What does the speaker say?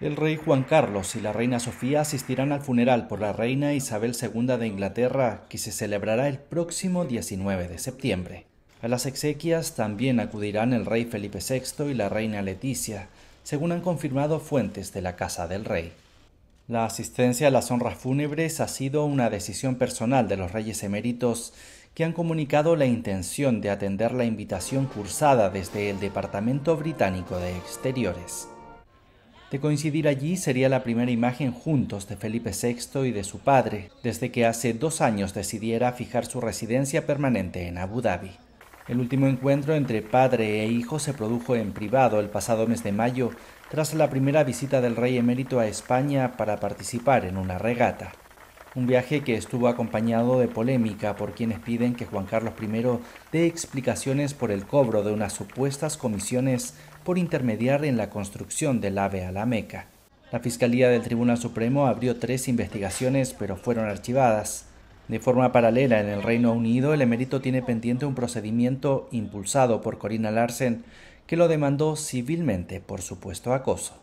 El rey Juan Carlos y la reina Sofía asistirán al funeral por la reina Isabel II de Inglaterra, que se celebrará el próximo 19 de septiembre. A las exequias también acudirán el rey Felipe VI y la reina Leticia, según han confirmado fuentes de la Casa del Rey. La asistencia a las honras fúnebres ha sido una decisión personal de los reyes eméritos que han comunicado la intención de atender la invitación cursada desde el Departamento Británico de Exteriores. De coincidir allí sería la primera imagen juntos de Felipe VI y de su padre, desde que hace dos años decidiera fijar su residencia permanente en Abu Dhabi. El último encuentro entre padre e hijo se produjo en privado el pasado mes de mayo, tras la primera visita del rey emérito a España para participar en una regata. Un viaje que estuvo acompañado de polémica por quienes piden que Juan Carlos I dé explicaciones por el cobro de unas supuestas comisiones por intermediar en la construcción del AVE a la Meca. La Fiscalía del Tribunal Supremo abrió tres investigaciones, pero fueron archivadas. De forma paralela, en el Reino Unido, el emérito tiene pendiente un procedimiento impulsado por Corina Larsen, que lo demandó civilmente por supuesto acoso.